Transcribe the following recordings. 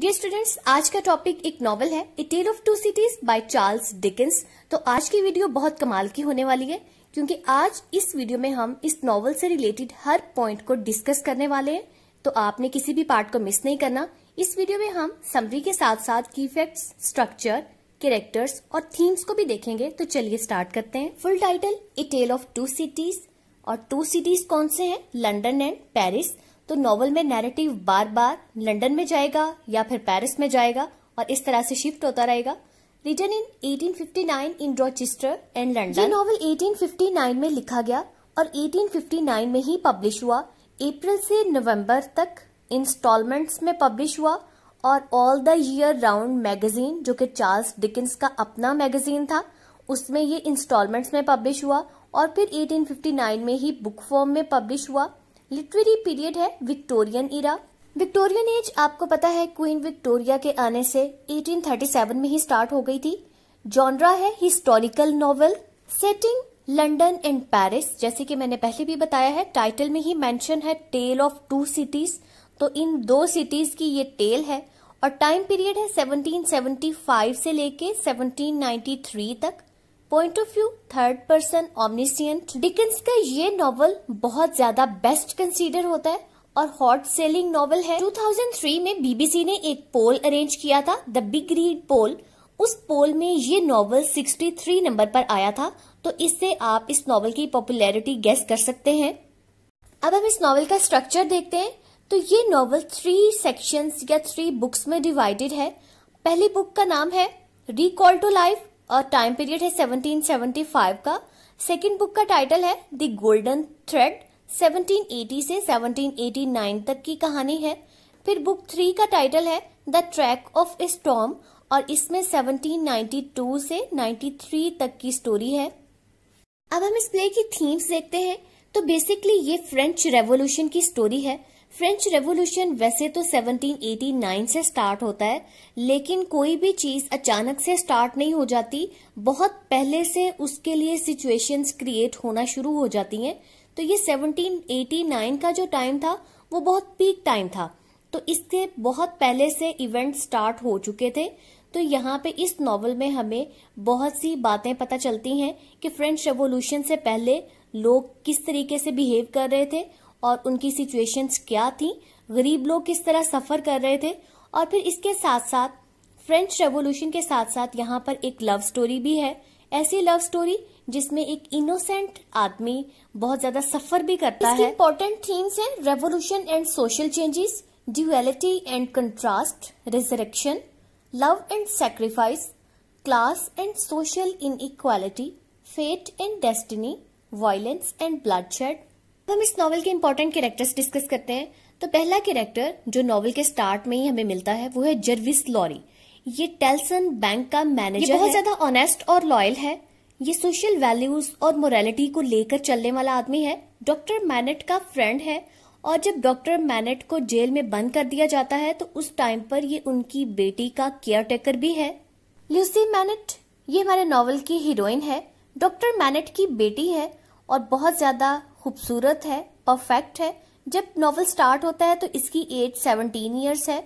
Dear students आज का topic एक नॉवल है a tale of two cities by Charles Dickens तो आज की वीडियो बहुत कमाल की होने वाली है क्योंकि आज इस वीडियो में हम इस नॉवल से रिलेटेड हर पॉइंट को डिस्कस करने वाले हैं तो आपने किसी भी पार्ट को मिस नहीं करना इस वीडियो में हम समरी के साथ साथ की फैक्ट्स स्ट्रक्चर कैरेक्टर्स और थीम्स को भी देखेंगे तो चलिए स्टार्ट करते हैं full title a tale of two cities और टू सिटीज कौन से हैं लंदन एंड पेरिस तो नॉवल में नैरेटिव बार बार लंदन में जाएगा या फिर पेरिस में जाएगा और इस तरह से शिफ्ट होता रहेगा written in 1859 in Rochester and London ये नॉवल 1859 में लिखा गया और 1859 में ही पब्लिश हुआ अप्रैल से नवंबर तक इंस्टॉलमेंट्स में पब्लिश हुआ और all the year round magazine जो कि चार्ल्स डिकिंस का अपना मैगजीन था उसमें ये इंस्टॉलमेंट्स में पब्लिश हुआ और फिर 1859 में ही बुक फॉर्म में पब्लिश हुआ लिटरेरी पीरियड है विक्टोरियन इरा विक्टोरियन एज आपको पता है क्वीन विक्टोरिया के आने से 1837 में ही स्टार्ट हो गई थी जॉनरा है historical novel setting London and Paris जैसे कि मैंने पहले भी बताया है टाइटल में ही मेंशन है टेल ऑफ टू सिटीज तो इन दो सिटीज की ये टेल है और टाइम पीरियड है 1775 से लेके 1793 तक point of view third person omniscient Dickens का ये नॉवल बहुत ज्यादा बेस्ट कंसीडर होता है और हॉट सेलिंग नॉवल है 2003 में बीबीसी ने एक पोल अरेंज किया था द बिग रीड पोल उस पोल में ये नॉवल 63 नंबर पर आया था तो इससे आप इस नॉवल की पॉपुलैरिटी गेस कर सकते हैं अब हम इस नॉवल का स्ट्रक्चर देखते हैं तो ये नॉवल थ्री सेक्शंस या थ्री बुक्स में डिवाइडेड है पहली बुक का नाम है recall to life time period है 1775 का सेकेंड बुक का टाइटल है द गोल्डन थ्रेड 1780 से 1789 तक की कहानी है फिर बुक थ्री का टाइटल है द ट्रैक ऑफ स्टॉम और इसमें 1792 से 93 तक की स्टोरी है अब हम इस प्ले की थीम्स देखते हैं तो बेसिकली ये फ्रेंच रेवोल्यूशन की स्टोरी है फ्रेंच रेवोल्यूशन वैसे तो 1789 से स्टार्ट होता है लेकिन कोई भी चीज अचानक से स्टार्ट नहीं हो जाती बहुत पहले से उसके लिए सिचुएशंस क्रिएट होना शुरू हो जाती हैं तो ये 1789 का जो टाइम था वो बहुत पीक टाइम था तो इससे बहुत पहले से इवेंट स्टार्ट हो चुके थे तो यहाँ पे इस नावल में हमें बहुत सी बातें पता चलती हैं कि फ्रेंच रेवोल्यूशन से पहले लोग किस तरीके से बिहेव कर रहे थे और उनकी सिचुएशंस क्या थी गरीब लोग किस तरह सफ़र कर रहे थे और फिर इसके साथ साथ फ्रेंच रेवोल्यूशन के साथ साथ यहाँ पर एक लव स्टोरी भी है ऐसी लव स्टोरी जिसमें एक इनोसेंट आदमी बहुत ज्यादा सफर भी करता है इम्पोर्टेंट थीम्स हैं revolution and social changes duality and contrast resurrection love and sacrifice class and social inequality fate and destiny violence and bloodshed तो हम इस नॉवल के इम्पोर्टेंट कैरेक्टर्स डिस्कस करते हैं तो पहला कैरेक्टर जो नॉवल के स्टार्ट में ही हमें मिलता है वो है जर्विस लॉरी ये टेल्सन बैंक का मैनेजर ये बहुत ज्यादा ऑनेस्ट और लॉयल है ये सोशल वैल्यूज और मोरालिटी को लेकर चलने वाला आदमी है डॉक्टर मैनेट का फ्रेंड है और जब डॉक्टर मैनेट को जेल में बंद कर दिया जाता है तो उस टाइम पर ये उनकी बेटी का केयर टेकर भी है ल्यूसी मैनेट ये हमारे नॉवल की हीरोइन है डॉक्टर मैनेट की बेटी है और बहुत ज्यादा खूबसूरत है परफेक्ट है जब नॉवल स्टार्ट होता है तो इसकी एज सेवनटीन ईयर्स है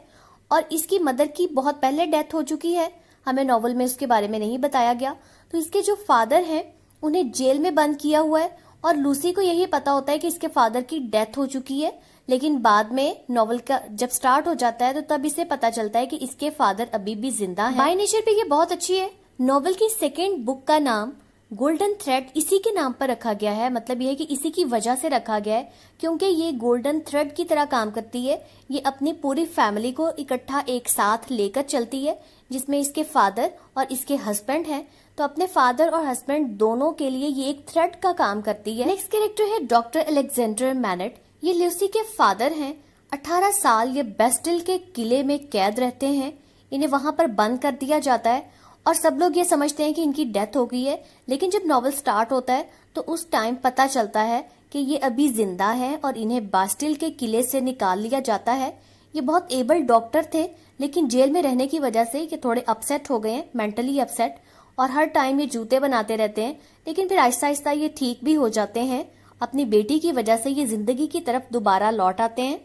और इसकी मदर की बहुत पहले डेथ हो चुकी है हमें नॉवल में उसके बारे में नहीं बताया गया तो इसके जो फादर हैं उन्हें जेल में बंद किया हुआ है और लूसी को यही पता होता है कि इसके फादर की डेथ हो चुकी है लेकिन बाद में नॉवल का जब स्टार्ट हो जाता है तो तब इसे पता चलता है कि इसके फादर अभी भी जिंदा है बाई नेचर भी ये बहुत अच्छी है नॉवल की सेकेंड बुक का नाम गोल्डन थ्रेड इसी के नाम पर रखा गया है मतलब यह है कि इसी की वजह से रखा गया है क्योंकि ये गोल्डन थ्रेड की तरह काम करती है ये अपनी पूरी फैमिली को इकट्ठा एक साथ लेकर चलती है जिसमें इसके फादर और इसके हस्बैंड हैं तो अपने फादर और हस्बैंड दोनों के लिए ये एक थ्रेड का काम करती है नेक्स्ट कैरेक्टर है डॉक्टर अलेक्जेंडर मैनेट ये ल्यूसी के फादर हैं 18 साल ये बेस्टिल के किले में कैद रहते हैं इन्हें वहां पर बंद कर दिया जाता है और सब लोग ये समझते हैं कि इनकी डेथ हो गई है लेकिन जब नॉवल स्टार्ट होता है तो उस टाइम पता चलता है कि ये अभी जिंदा है और इन्हें बास्टिल के किले से निकाल लिया जाता है ये बहुत एबल डॉक्टर थे लेकिन जेल में रहने की वजह से ये थोड़े अपसेट हो गए हैं मेंटली अपसेट और हर टाइम ये जूते बनाते रहते हैं लेकिन फिर आहिस्ता आहिस्ता ये ठीक भी हो जाते हैं अपनी बेटी की वजह से ये जिंदगी की तरफ दोबारा लौट आते हैं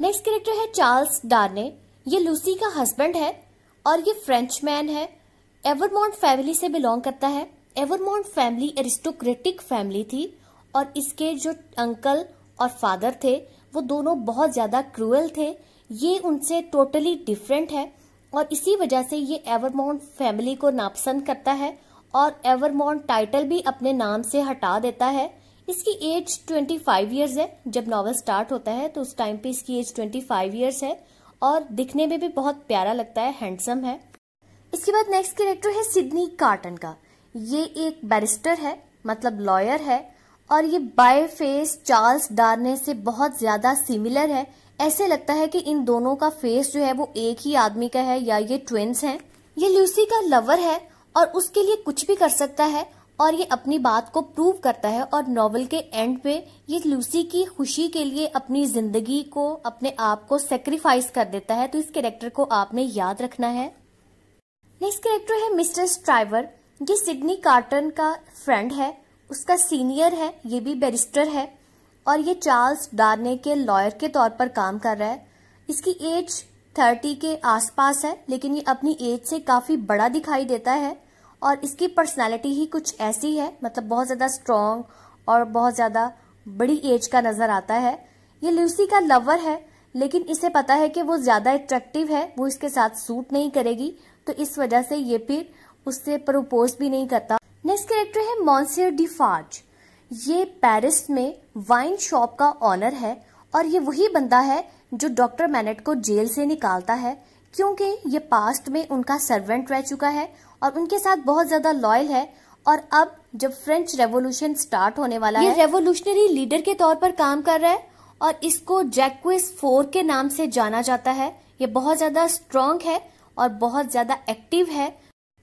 नेक्स्ट कैरेक्टर है चार्ल्स डार्ने ये लूसी का हस्बैंड है और ये फ्रेंचमैन है एवरमोंट फैमिली से बिलोंग करता है एवरमोंट फैमिली एरिस्टोक्रेटिक फैमिली थी और इसके जो अंकल और फादर थे वो दोनों बहुत ज़्यादा क्रूअल थे ये उनसे टोटली डिफरेंट है और इसी वजह से ये एवरमोंट फैमिली को नापसंद करता है और एवरमोंट टाइटल भी अपने नाम से हटा देता है इसकी एज 25 ईयर्स है जब नॉवल स्टार्ट होता है तो उस टाइम पे इसकी एज 25 ईयर्स है और दिखने में भी बहुत प्यारा लगता है हैंडसम है इसके बाद नेक्स्ट कैरेक्टर है सिडनी कार्टन का ये एक बैरिस्टर है मतलब लॉयर है और ये बाय फेस चार्ल्स डारने से बहुत ज्यादा सिमिलर है ऐसे लगता है कि इन दोनों का फेस जो है वो एक ही आदमी का है या ये ट्विंस हैं ये लूसी का लवर है और उसके लिए कुछ भी कर सकता है और ये अपनी बात को प्रूव करता है और नॉवल के एंड पे ये लूसी की खुशी के लिए अपनी जिंदगी को अपने आप को सेक्रीफाइस कर देता है तो इस कैरेक्टर को आपने याद रखना है नेक्स्ट कैरेक्टर है मिस्टर स्ट्राइवर ये सिडनी कार्टन का फ्रेंड है उसका सीनियर है ये भी बैरिस्टर है और ये चार्ल्स डारने के लॉयर के तौर पर काम कर रहा है इसकी एज थर्टी के आसपास है लेकिन ये अपनी एज से काफ़ी बड़ा दिखाई देता है और इसकी पर्सनालिटी ही कुछ ऐसी है मतलब बहुत ज़्यादा स्ट्रोंग और बहुत ज़्यादा बड़ी एज का नज़र आता है ये ल्यूसी का लवर है लेकिन इसे पता है कि वो ज़्यादा अट्रैक्टिव है वो इसके साथ सूट नहीं करेगी तो इस वजह से ये फिर उससे प्रपोज भी नहीं करता नेक्स्ट कैरेक्टर है मॉन्सियर डिफार्ज ये पेरिस में वाइन शॉप का ऑनर है और ये वही बंदा है जो डॉक्टर मैनेट को जेल से निकालता है क्योंकि ये पास्ट में उनका सर्वेंट रह चुका है और उनके साथ बहुत ज्यादा लॉयल है और अब जब फ्रेंच रेवोल्यूशन स्टार्ट होने वाला ये है रेवोल्यूशनरी लीडर के तौर पर काम कर रहा है और इसको जैक्विस फोर के नाम से जाना जाता है ये बहुत ज्यादा स्ट्रांग है और बहुत ज्यादा एक्टिव है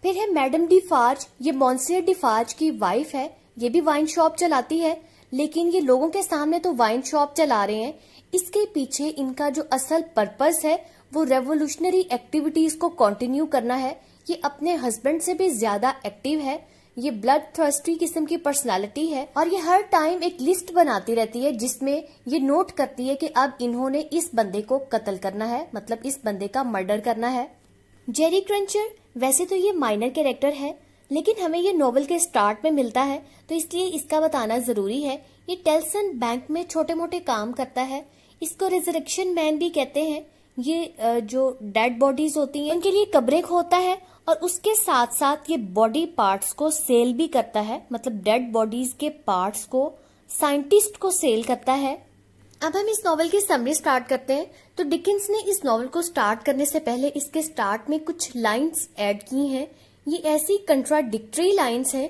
फिर है मैडम डिफार्ज ये मॉन्सियर डिफार्ज की वाइफ है ये भी वाइन शॉप चलाती है लेकिन ये लोगों के सामने तो वाइन शॉप चला रहे हैं इसके पीछे इनका जो असल पर्पस है वो रेवोल्यूशनरी एक्टिविटीज को कंटिन्यू करना है ये अपने हस्बैंड से भी ज्यादा एक्टिव है ये ब्लड थ्रस्टी किस्म की पर्सनालिटी है और ये हर टाइम एक लिस्ट बनाती रहती है जिसमें ये नोट करती है कि अब इन्होंने इस बंदे को कत्ल करना है मतलब इस बंदे का मर्डर करना है जेरी क्रंचर वैसे तो ये माइनर कैरेक्टर है लेकिन हमें ये नोवेल के स्टार्ट में मिलता है तो इसलिए इसका बताना जरूरी है ये टेल्सन बैंक में छोटे मोटे काम करता है इसको रिजरेक्शन मैन भी कहते हैं ये जो डेड बॉडीज होती हैं उनके लिए कब्रे खोता है और उसके साथ साथ ये बॉडी पार्ट्स को सेल भी करता है मतलब डेड बॉडीज के पार्ट्स को साइंटिस्ट को सेल करता है अब हम इस नॉवल की समरी स्टार्ट करते हैं तो डिकिंस ने इस नॉवल को स्टार्ट करने से पहले इसके स्टार्ट में कुछ लाइंस ऐड की हैं ये ऐसी कंट्राडिक्टरी लाइंस हैं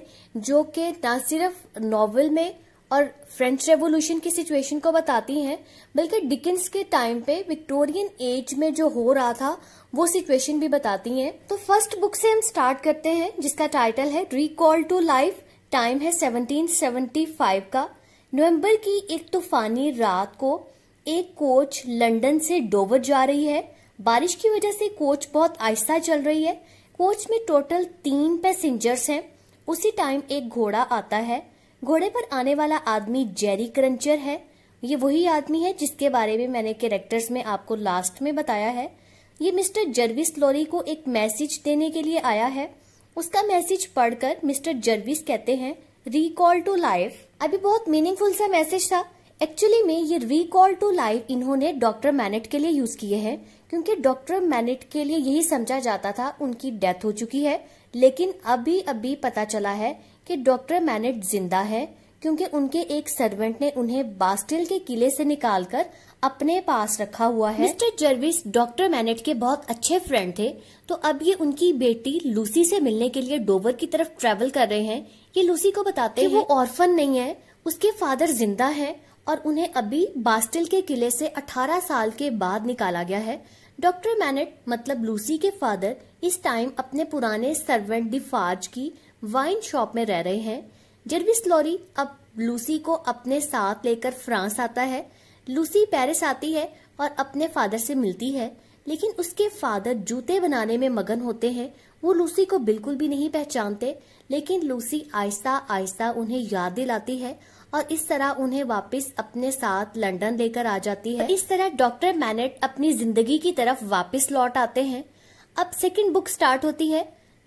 जो कि ना सिर्फ नॉवल में और फ्रेंच रेवोल्यूशन की सिचुएशन को बताती हैं बल्कि डिकिंस के टाइम पे विक्टोरियन एज में जो हो रहा था वो सिचुएशन भी बताती हैं तो फर्स्ट बुक से हम स्टार्ट करते हैं जिसका टाइटल है रिकॉल टू लाइफ टाइम है सेवनटीन का नवंबर की एक तूफानी रात को एक कोच लंदन से डोवर जा रही है बारिश की वजह से कोच बहुत आहिस्ता चल रही है कोच में टोटल तीन पैसेंजर्स हैं उसी टाइम एक घोड़ा आता है घोड़े पर आने वाला आदमी जेरी क्रंचर है ये वही आदमी है जिसके बारे में मैंने कैरेक्टर्स में आपको लास्ट में बताया है ये मिस्टर जर्विस लोरी को एक मैसेज देने के लिए आया है उसका मैसेज पढ़कर मिस्टर जर्विस कहते हैं रिकॉल टू लाइफ अभी बहुत मीनिंगफुल सा मैसेज था एक्चुअली में ये रिकॉल टू लाइफ इन्होंने डॉक्टर मैनेट के लिए यूज किए हैं क्योंकि डॉक्टर मैनेट के लिए यही समझा जाता था उनकी डेथ हो चुकी है लेकिन अभी अभी पता चला है कि डॉक्टर मैनेट जिंदा है क्योंकि उनके एक सर्वेंट ने उन्हें बास्टिल के किले से निकालकर अपने पास रखा हुआ है मिस्टर जर्विस डॉक्टर मैनेट के बहुत अच्छे फ्रेंड थे तो अब ये उनकी बेटी लूसी से मिलने के लिए डोवर की तरफ ट्रेवल कर रहे हैं ये लूसी को बताते कि हैं वो ऑर्फन नहीं है उसके फादर जिंदा है और उन्हें अभी बास्टिल के किले से 18 साल के बाद निकाला गया है डॉक्टर मैनेट मतलब लूसी के फादर इस टाइम अपने पुराने सर्वेंट डिफार्ज की वाइन शॉप में रह रहे हैं जर्विस लॉरी अब लूसी को अपने साथ लेकर फ्रांस आता है लूसी पेरिस आती है और अपने फादर से मिलती है लेकिन उसके फादर जूते बनाने में मगन होते हैं वो लूसी को बिल्कुल भी नहीं पहचानते लेकिन लूसी आहिस्ता आहिस्ता उन्हें याद दिलाती है और इस तरह उन्हें वापस अपने साथ लंदन लेकर आ जाती है इस तरह डॉक्टर मैनेट अपनी जिंदगी की तरफ वापस लौट आते हैं अब सेकेंड बुक स्टार्ट होती है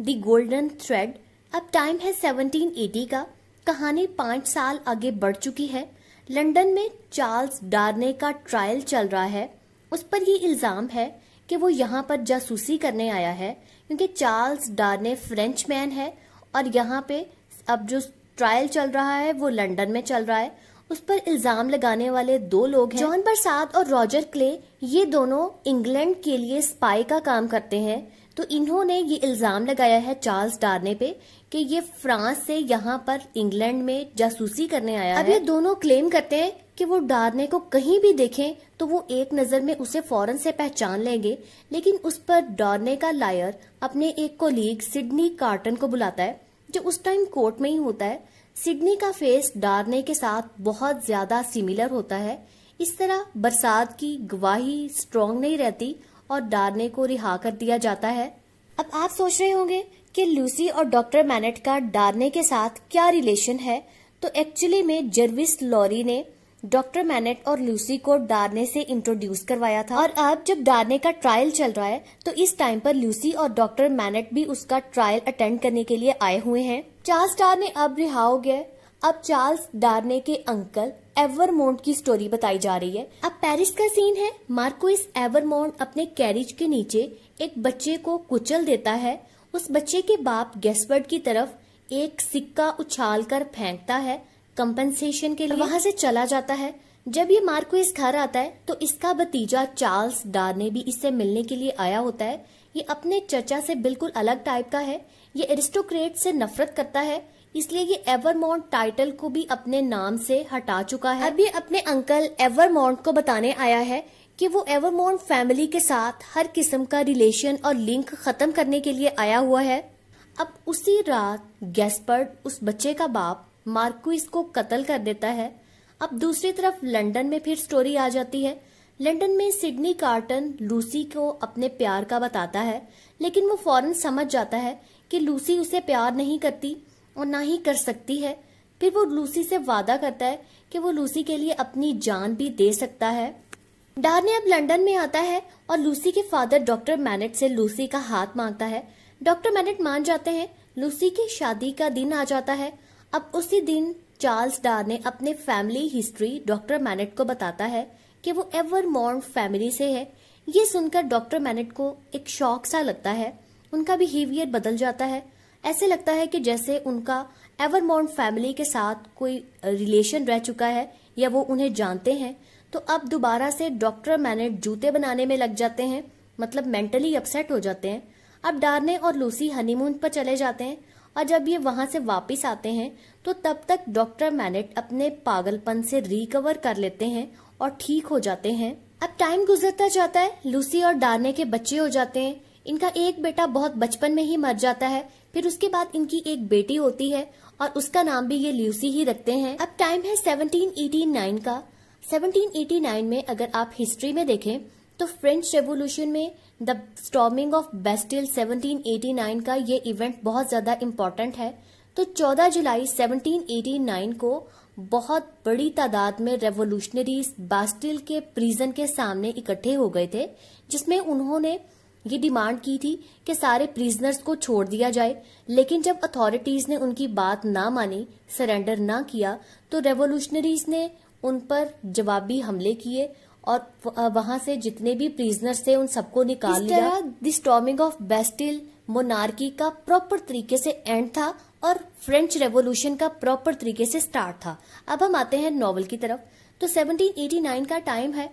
दी गोल्डन थ्रेड अब टाइम है सेवनटीन एटी का कहानी पांच साल आगे बढ़ चुकी है लंदन में चार्ल्स डारने का ट्रायल चल रहा है उस पर ये इल्ज़ाम है कि वो यहाँ पर जासूसी करने आया है क्योंकि चार्ल्स डार्ने फ्रेंच मैन है और यहाँ पे अब जो ट्रायल चल रहा है वो लंदन में चल रहा है उस पर इल्जाम लगाने वाले दो लोग हैं जॉन बरसात और रॉजर क्ले ये दोनों इंग्लैंड के लिए स्पाई का काम करते हैं तो इन्होंने ये इल्जाम लगाया है चार्ल्स डार्ने पे कि ये फ्रांस से यहाँ पर इंग्लैंड में जासूसी करने आया अब है। ये दोनों क्लेम करते हैं कि वो डारने को कहीं भी देखें तो वो एक नजर में उसे फौरन से पहचान लेंगे लेकिन उस पर डारने का लायर अपने एक कोलीग सिडनी कार्टन को बुलाता है जो उस टाइम कोर्ट में ही होता है सिडनी का फेस डारने के साथ बहुत ज्यादा सिमिलर होता है इस तरह बरसात की गवाही स्ट्रांग नहीं रहती और डारने को रिहा कर दिया जाता है अब आप सोच रहे होंगे कि लूसी और डॉक्टर मैनेट का डारने के साथ क्या रिलेशन है तो एक्चुअली में जर्विस लॉरी ने डॉक्टर मैनेट और लूसी को डारने से इंट्रोड्यूस करवाया था और अब जब डारने का ट्रायल चल रहा है तो इस टाइम पर लूसी और डॉक्टर मैनेट भी उसका ट्रायल अटेंड करने के लिए आए हुए हैं चार्ल्स डारने अब रिहा हो गए अब चार्ल्स डारने के अंकल एवरमोंट की स्टोरी बताई जा रही है अब पेरिस का सीन है मार्कोइस मोन्ट अपने कैरिज के नीचे एक बच्चे को कुचल देता है उस बच्चे के बाप गेस्वर्ड की तरफ एक सिक्का उछाल कर फेंकता है कंपनसेशन के लिए वहां से चला जाता है जब ये मार्को इस घर आता है तो इसका भतीजा चार्ल्स ने भी इससे मिलने के लिए आया होता है ये अपने चचा से बिल्कुल अलग टाइप का है ये एरिस्टोक्रेट से नफरत करता है इसलिए ये एवरमोंट टाइटल को भी अपने नाम से हटा चुका है अब ये अपने अंकल एवरमोंट को बताने आया है कि वो एवरमोन फैमिली के साथ हर किस्म का रिलेशन और लिंक खत्म करने के लिए आया हुआ है अब उसी रात गैसपर्ड उस बच्चे का बाप मार्कुइस को कत्ल कर देता है अब दूसरी तरफ लंदन में फिर स्टोरी आ जाती है लंदन में सिडनी कार्टन लूसी को अपने प्यार का बताता है लेकिन वो फौरन समझ जाता है कि लूसी उसे प्यार नहीं करती और ना ही कर सकती है फिर वो लूसी से वादा करता है कि वो लूसी के लिए अपनी जान भी दे सकता है डार्ने अब लंदन में आता है और लूसी के फादर डॉक्टर मैनेट से लूसी का हाथ मांगता है डॉक्टर मैनेट मान जाते हैं लूसी की शादी का दिन आ जाता है अब उसी दिन चार्ल्स डार्ने अपने फैमिली हिस्ट्री डॉक्टर मैनेट को बताता है कि वो एवर मॉर्न फैमिली से है ये सुनकर डॉक्टर मैनेट को एक शौक सा लगता है उनका बिहेवियर बदल जाता है ऐसे लगता है कि जैसे उनका एवर मॉर्न फैमिली के साथ कोई रिलेशन रह चुका है या वो उन्हें जानते हैं तो अब दोबारा से डॉक्टर मैनेट जूते बनाने में लग जाते हैं मतलब मेंटली अपसेट हो जाते हैं अब डारने और लूसी हनीमून पर चले जाते हैं और जब ये वहां से वापस आते हैं तो तब तक डॉक्टर मैनेट अपने पागलपन से रिकवर कर लेते हैं और ठीक हो जाते हैं अब टाइम गुजरता जाता है लूसी और डारने के बच्चे हो जाते हैं इनका एक बेटा बहुत बचपन में ही मर जाता है फिर उसके बाद इनकी एक बेटी होती है और उसका नाम भी ये ल्यूसी ही रखते हैं अब टाइम है सेवनटीन नाइन का 1789 में अगर आप हिस्ट्री में देखें तो फ्रेंच रेवोल्यूशन में द स्टॉमिंग ऑफ बेस्टिल 1789 का ये इवेंट बहुत ज़्यादा इम्पोर्टेंट है तो 14 जुलाई 1789 को बहुत बड़ी तादाद में रेवोल्यूशनरीज बास्टिल के प्रिजन के सामने इकट्ठे हो गए थे जिसमें उन्होंने ये डिमांड की थी कि सारे प्रिजनर्स को छोड़ दिया जाए लेकिन जब अथॉरिटीज ने उनकी बात ना मानी सरेंडर ना किया तो रेवोल्यूशनरीज ने उन पर जवाबी हमले किए और वहां से जितने भी प्रिजनर्स थे उन सबको निकाल इस लिया the storming of Bastille monarchy का प्रॉपर तरीके से एंड था और फ्रेंच रेवोल्यूशन का प्रॉपर तरीके से स्टार्ट था अब हम आते हैं नॉवल की तरफ तो 1789 का टाइम है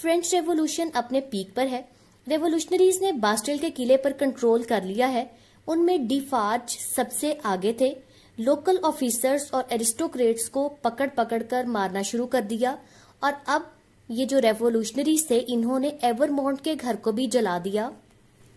फ्रेंच रेवोल्यूशन अपने पीक पर है रेवोल्यूशनरीज ने बास्टिल के किले पर कंट्रोल कर लिया है उनमें डिफार्ज सबसे आगे थे लोकल ऑफिसर्स और एरिस्टोक्रेट्स को पकड़ पकड़ कर मारना शुरू कर दिया और अब ये जो रेवोल्यूशनरीज थे इन्होंने एवरमोंट के घर को भी जला दिया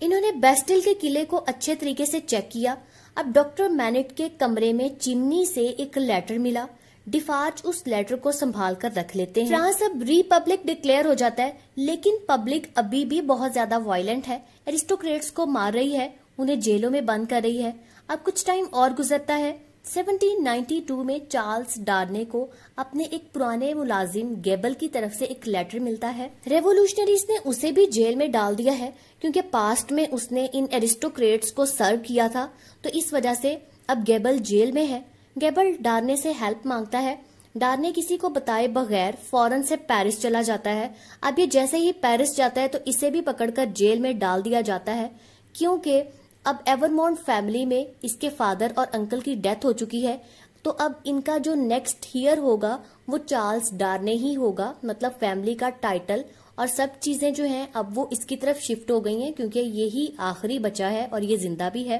इन्होंने बेस्टिल के किले को अच्छे तरीके से चेक किया अब डॉक्टर मैनेट के कमरे में चिमनी से एक लेटर मिला डिफार्ज उस लेटर को संभाल कर रख लेते हैं फ्रांस अब रिपब्लिक डिक्लेयर हो जाता है लेकिन पब्लिक अभी भी बहुत ज्यादा वायलेंट है एरिस्टोक्रेट्स को मार रही है उन्हें जेलों में बंद कर रही है अब कुछ टाइम और गुजरता है 1792 में चार्ल्स डार्ने को अपने एक पुराने मुलाजिम गेबल की तरफ से एक लेटर मिलता है रेवोल्यूशनरीज ने उसे भी जेल में डाल दिया है क्योंकि पास्ट में उसने इन एरिस्टोक्रेट्स को सर्व किया था तो इस वजह से अब गेबल जेल में है गेबल डारने से हेल्प मांगता है डारने किसी को बताए बगैर फौरन से पेरिस चला जाता है अब ये जैसे ही पेरिस जाता है तो इसे भी पकड़कर जेल में डाल दिया जाता है क्योंकि अब एवरमोन फैमिली में इसके फादर और अंकल की डेथ हो चुकी है तो अब इनका जो नेक्स्ट हियर होगा वो चार्ल्स डारने ही होगा मतलब फैमिली का टाइटल और सब चीजें जो हैं अब वो इसकी तरफ शिफ्ट हो गई हैं क्योंकि ये ही आखिरी बचा है और ये जिंदा भी है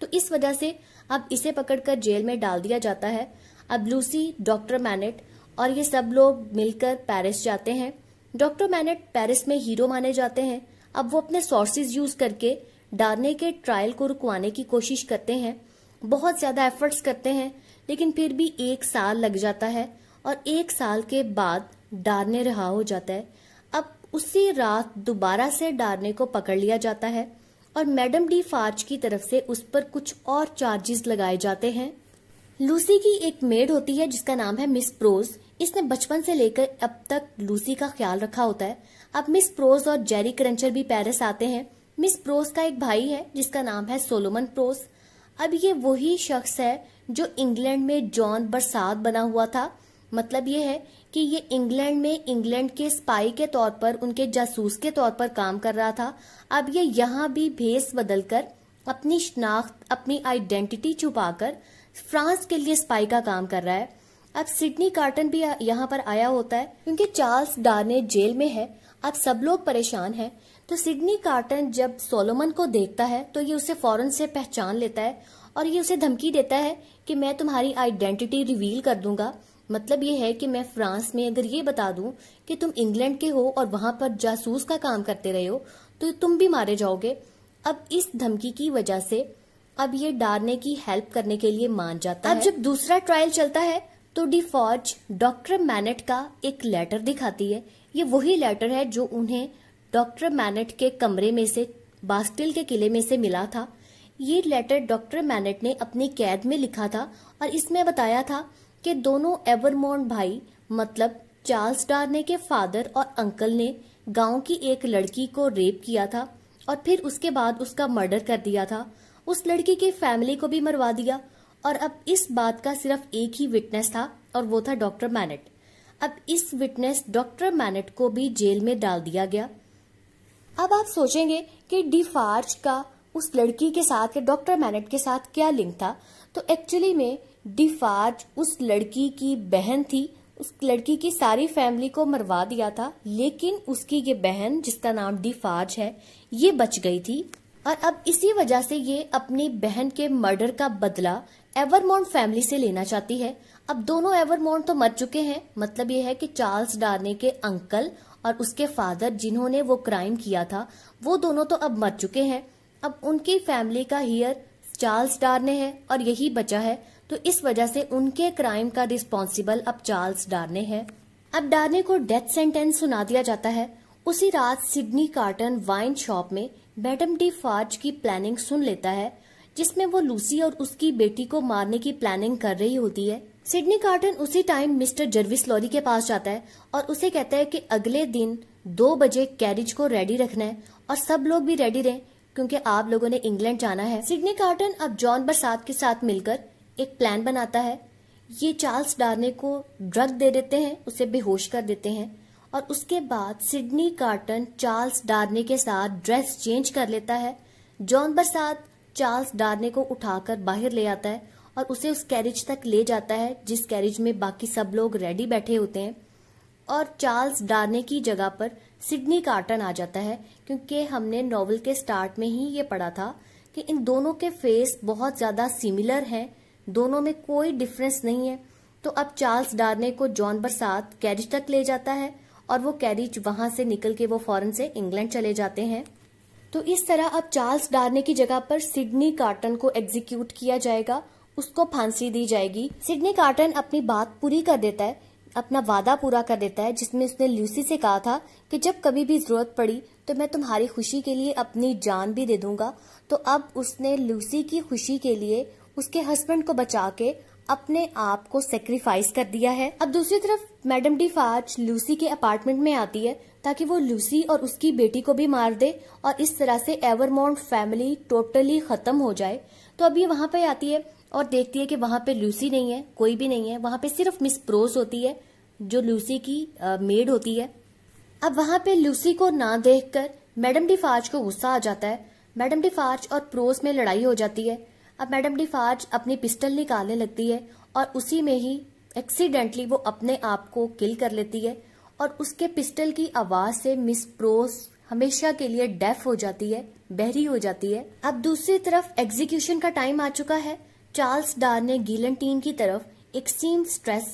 तो इस वजह से अब इसे पकड़कर जेल में डाल दिया जाता है अब लूसी डॉक्टर मैनेट और ये सब लोग मिलकर पेरिस जाते हैं डॉक्टर मैनेट पेरिस में हीरो माने जाते हैं अब वो अपने सोर्सेज यूज करके डारने के ट्रायल को रुकवाने की कोशिश करते हैं बहुत ज्यादा एफर्ट्स करते हैं लेकिन फिर भी एक साल लग जाता है और एक साल के बाद डारने रहा हो जाता है अब उसी रात दोबारा से डारने को पकड़ लिया जाता है और मैडम डी फार्च की तरफ से उस पर कुछ और चार्जेस लगाए जाते हैं लूसी की एक मेड होती है जिसका नाम है मिस प्रोज इसने बचपन से लेकर अब तक लूसी का ख्याल रखा होता है अब मिस प्रोज और जेरी क्रंचर भी पेरिस आते हैं मिस प्रोस का एक भाई है जिसका नाम है सोलोमन प्रोस अब ये वही शख्स है जो इंग्लैंड में जॉन बरसात बना हुआ था मतलब ये है कि ये इंग्लैंड में इंग्लैंड के स्पाई के तौर पर उनके जासूस के तौर पर काम कर रहा था अब ये यहाँ भी भेस बदलकर अपनी शनाख्त अपनी आइडेंटिटी छुपाकर फ्रांस के लिए स्पाई का काम कर रहा है अब सिडनी कार्टन भी यहाँ पर आया होता है क्योंकि चार्ल्स डार्ने जेल में है अब सब लोग परेशान हैं तो सिडनी कार्टन जब सोलोमन को देखता है तो ये उसे फौरन से पहचान लेता है और ये उसे धमकी देता है कि मैं तुम्हारी आइडेंटिटी रिवील कर दूंगा मतलब ये है कि मैं फ्रांस में अगर ये बता दूं कि तुम इंग्लैंड के हो और वहां पर जासूस का काम करते रहे हो तो तुम भी मारे जाओगे अब इस धमकी की वजह से अब ये डारने की हेल्प करने के लिए मान जाता अब है अब जब दूसरा ट्रायल चलता है तो डिफॉर्ज डॉक्टर मैनेट का एक लेटर दिखाती है ये वही लेटर है जो उन्हें डॉक्टर मैनेट के कमरे में से बास्टिल के किले में से मिला था ये लेटर डॉक्टर मैनेट ने अपनी कैद में लिखा था और इसमें बताया था कि दोनों एवरमोन भाई मतलब चार्ल्स डारने के फादर और अंकल ने गांव की एक लड़की को रेप किया था और फिर उसके बाद उसका मर्डर कर दिया था उस लड़की के फैमिली को भी मरवा दिया और अब इस बात का सिर्फ एक ही विटनेस था और वो था डॉक्टर मैनेट अब इस विटनेस डॉक्टर मैनेट को भी जेल में डाल दिया गया अब आप सोचेंगे कि डिफार्ज का उस लड़की के साथ या डॉक्टर मैनेट के साथ क्या लिंक था तो एक्चुअली में डिफार्ज उस लड़की की बहन थी उस लड़की की सारी फैमिली को मरवा दिया था लेकिन उसकी ये बहन जिसका नाम डिफार्ज है ये बच गई थी और अब इसी वजह से ये अपनी बहन के मर्डर का बदला एवरमोंट फैमिली से लेना चाहती है अब दोनों एवरमोन तो मर चुके हैं मतलब ये है कि चार्ल्स डारने के अंकल और उसके फादर जिन्होंने वो क्राइम किया था वो दोनों तो अब मर चुके हैं अब उनकी फैमिली का हियर चार्ल्स डारने है और यही बचा है तो इस वजह से उनके क्राइम का रिस्पॉन्सिबल अब चार्ल्स डारने है अब डारने को डेथ सेंटेंस सुना दिया जाता है उसी रात सिडनी कार्टन वाइन शॉप में मैडम डी फार्ज की प्लानिंग सुन लेता है जिसमें वो लूसी और उसकी बेटी को मारने की प्लानिंग कर रही होती है सिडनी कार्टन उसी टाइम मिस्टर जर्विस लॉरी के पास जाता है और उसे कहता है कि अगले दिन दो बजे कैरिज को रेडी रखना है और सब लोग भी रेडी रहें क्योंकि आप लोगों ने इंग्लैंड जाना है सिडनी कार्टन अब जॉन बरसात के साथ मिलकर एक प्लान बनाता है ये चार्ल्स डारने को ड्रग दे देते हैं उसे बेहोश कर देते हैं और उसके बाद सिडनी कार्टन चार्ल्स डार्ने के साथ ड्रेस चेंज कर लेता है जॉन बरसात चार्ल्स डारने को उठाकर बाहर ले आता है और उसे उस कैरिज तक ले जाता है जिस कैरिज में बाकी सब लोग रेडी बैठे होते हैं और चार्ल्स डारने की जगह पर सिडनी कार्टन आ जाता है क्योंकि हमने नॉवल के स्टार्ट में ही ये पढ़ा था कि इन दोनों के फेस बहुत ज़्यादा सिमिलर हैं दोनों में कोई डिफरेंस नहीं है तो अब चार्ल्स डार्ने को जॉन बरसात कैरिज तक ले जाता है और वो कैरिज वहां से निकल के वो फॉरन से इंग्लैंड चले जाते हैं तो इस तरह अब चार्ल्स डारने की जगह पर सिडनी कार्टन को एग्जीक्यूट किया जाएगा उसको फांसी दी जाएगी सिडनी कार्टन अपनी बात पूरी कर देता है अपना वादा पूरा कर देता है जिसमें उसने लूसी से कहा था कि जब कभी भी जरूरत पड़ी तो मैं तुम्हारी खुशी के लिए अपनी जान भी दे दूंगा तो अब उसने लूसी की खुशी के लिए उसके हस्बैंड को बचा के अपने आप को सेक्रीफाइस कर दिया है अब दूसरी तरफ मैडम डी फाज लूसी के अपार्टमेंट में आती है ताकि वो लूसी और उसकी बेटी को भी मार दे और इस तरह से एवरमोन्ट फैमिली टोटली खत्म हो जाए तो अब ये वहां पे आती है और देखती है कि वहां पे लूसी नहीं है कोई भी नहीं है वहां पे सिर्फ मिस प्रोस होती है जो लूसी की मेड होती है अब वहां पे लूसी को ना देखकर मैडम डिफार्ज को गुस्सा आ जाता है मैडम डिफार्ज और प्रोस में लड़ाई हो जाती है अब मैडम डिफार्ज अपनी पिस्टल निकालने लगती है और उसी में ही एक्सीडेंटली वो अपने आप को किल कर लेती है और उसके पिस्टल की आवाज से मिस प्रोस हमेशा के लिए डेफ हो जाती है बहरी हो जाती है अब दूसरी तरफ एग्जीक्यूशन का टाइम आ चुका है चार्ल्स डार ने गिलनटीन की तरफ एक्सट्रीम स्ट्रेस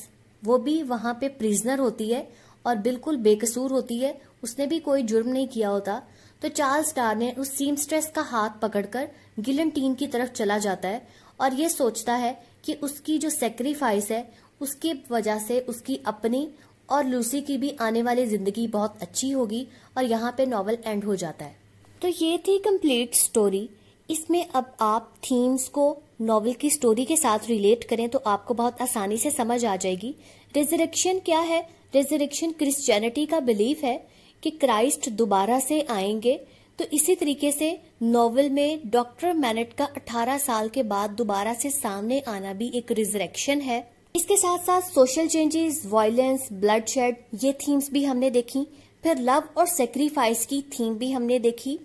वो भी वहां पे प्रिजनर होती है और बिल्कुल बेकसूर होती है उसने भी कोई जुर्म नहीं किया होता तो चार्ल्स डार ने उस सीम स्ट्रेस का हाथ पकड़कर गिलनटीन की तरफ चला जाता है और ये सोचता है कि उसकी जो सेक्रीफाइस है उसकी वजह से उसकी अपनी और लूसी की भी आने वाली जिंदगी बहुत अच्छी होगी और यहाँ पे नॉवल एंड हो जाता है तो ये थी कंप्लीट स्टोरी इसमें अब आप थीम्स को नॉवल की स्टोरी के साथ रिलेट करें तो आपको बहुत आसानी से समझ आ जाएगी रेजरेक्शन क्या है रेजरेक्शन क्रिश्चियनिटी का बिलीफ है कि क्राइस्ट दोबारा से आएंगे तो इसी तरीके से नॉवल में डॉक्टर मैनेट का 18 साल के बाद दोबारा से सामने आना भी एक रिजरेक्शन है इसके साथ साथ सोशल चेंजेस वायलेंस ब्लडशेड ये थीम्स भी हमने देखी फिर लव और सेक्रीफाइस की थीम भी हमने देखी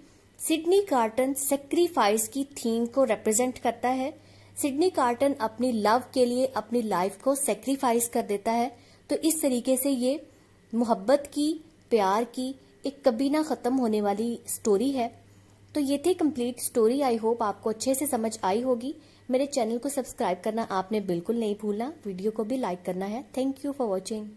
सिडनी कार्टन सेक्रीफाइस की थीम को रिप्रेजेंट करता है सिडनी कार्टन अपनी लव के लिए अपनी लाइफ को सेक्रीफाइस कर देता है तो इस तरीके से ये मोहब्बत की प्यार की एक कभी ना ख़त्म होने वाली स्टोरी है तो ये थी कंप्लीट स्टोरी आई होप आपको अच्छे से समझ आई होगी मेरे चैनल को सब्सक्राइब करना आपने बिल्कुल नहीं भूलना वीडियो को भी लाइक करना है थैंक यू फॉर वॉचिंग